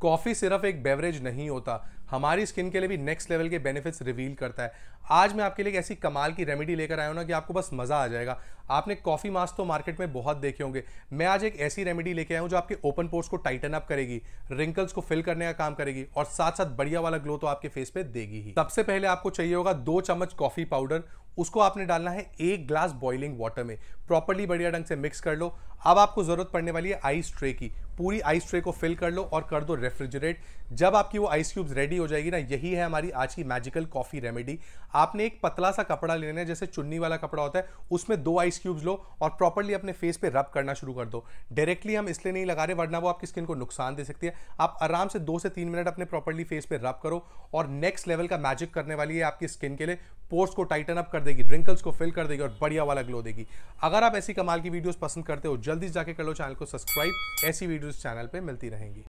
coffee सिर्फ एक beverage नहीं होता हमारी स्किन के लिए भी नेक्स्ट लेवल के बेनिफिट्स रिवील करता है आज मैं आपके लिए एक ऐसी कमाल की रेमेडी लेकर आया हूँ ना कि आपको बस मज़ा आ जाएगा आपने कॉफ़ी मास्क तो मार्केट में बहुत देखे होंगे मैं आज एक ऐसी रेमेडी लेके आया हूँ जो आपके ओपन पोर्ट्स को टाइटन अप करेगी रिंकल्स को फिल करने का काम करेगी और साथ साथ बढ़िया वाला ग्लो तो आपके फेस पर देगी ही सबसे पहले आपको चाहिए होगा दो चम्मच कॉफ़ी पाउडर उसको आपने डालना है एक ग्लास बॉइलिंग वाटर में प्रॉपरली बढ़िया ढंग से मिक्स कर लो अब आपको जरूरत पड़ने वाली है आइस ट्रे की पूरी आइस ट्रे को फिल कर लो और कर दो रेफ्रिजरेट जब आपकी वो आइस क्यूब्स रेडी हो जाएगी ना यही है हमारी आज की मैजिकल कॉफ़ी रेमेडी आपने एक पतला सा कपड़ा लेना है जैसे चुन्नी वाला कपड़ा होता है उसमें दो आइस क्यूब्स लो और प्रॉपरली अपने फेस पे रब करना शुरू कर दो डायरेक्टली हम इसलिए नहीं लगा रहे वरना वो आपकी स्किन को नुकसान दे सकती है आप आराम से दो से तीन मिनट अपने प्रॉपरली फेस पे रब करो और नेक्स्ट लेवल का मैजिक करने वाली है आपकी स्किन के लिए पोर्स को टाइटन अप कर देगी रिंकल्स को फिल कर देगी और बढ़िया वाला ग्लो देगी अगर आप ऐसी कमाल की वीडियोस पसंद करते हो जल्दी जाके कर लो चैनल को सब्सक्राइब ऐसी वीडियोस चैनल पे मिलती रहेंगी